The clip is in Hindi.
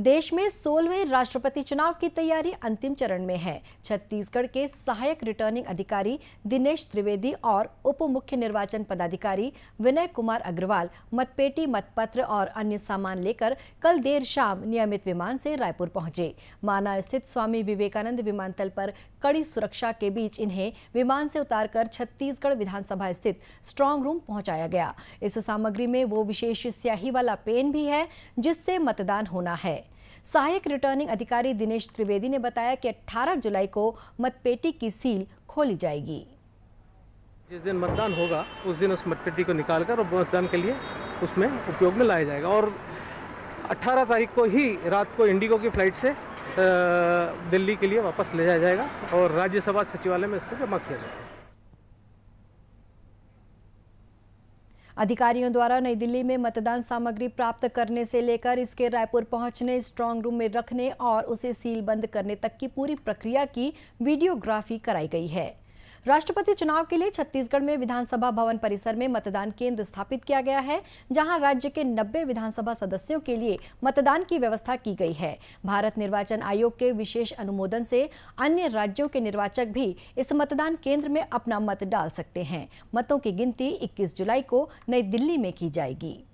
देश में सोलहवें राष्ट्रपति चुनाव की तैयारी अंतिम चरण में है छत्तीसगढ़ के सहायक रिटर्निंग अधिकारी दिनेश त्रिवेदी और उप मुख्य निर्वाचन पदाधिकारी विनय कुमार अग्रवाल मतपेटी मतपत्र और अन्य सामान लेकर कल देर शाम नियमित विमान से रायपुर पहुंचे माना स्थित स्वामी विवेकानंद विमानतल पर कड़ी सुरक्षा के बीच इन्हें विमान से उतार छत्तीसगढ़ विधानसभा स्थित स्ट्रांग रूम पहुँचाया गया इस सामग्री में वो विशेष स्याही वाला पेन भी है जिससे मतदान होना है सहायक रिटर्निंग अधिकारी दिनेश त्रिवेदी ने बताया कि 18 जुलाई को मतपेटी की सील खोली जाएगी जिस दिन मतदान होगा उस दिन उस मतपेटी को निकाल कर और मतदान के लिए उसमें उपयोग में लाया जाएगा और 18 तारीख को ही रात को इंडिगो की फ्लाइट से दिल्ली के लिए वापस ले जाया जाएगा और राज्यसभा सचिवालय में इसको जमा किया जाएगा अधिकारियों द्वारा नई दिल्ली में मतदान सामग्री प्राप्त करने से लेकर इसके रायपुर पहुंचने स्ट्रांग रूम में रखने और उसे सील बंद करने तक की पूरी प्रक्रिया की वीडियोग्राफी कराई गई है राष्ट्रपति चुनाव के लिए छत्तीसगढ़ में विधानसभा भवन परिसर में मतदान केंद्र स्थापित किया गया है जहां राज्य के 90 विधानसभा सदस्यों के लिए मतदान की व्यवस्था की गई है भारत निर्वाचन आयोग के विशेष अनुमोदन से अन्य राज्यों के निर्वाचक भी इस मतदान केंद्र में अपना मत डाल सकते हैं मतों की गिनती इक्कीस जुलाई को नई दिल्ली में की जाएगी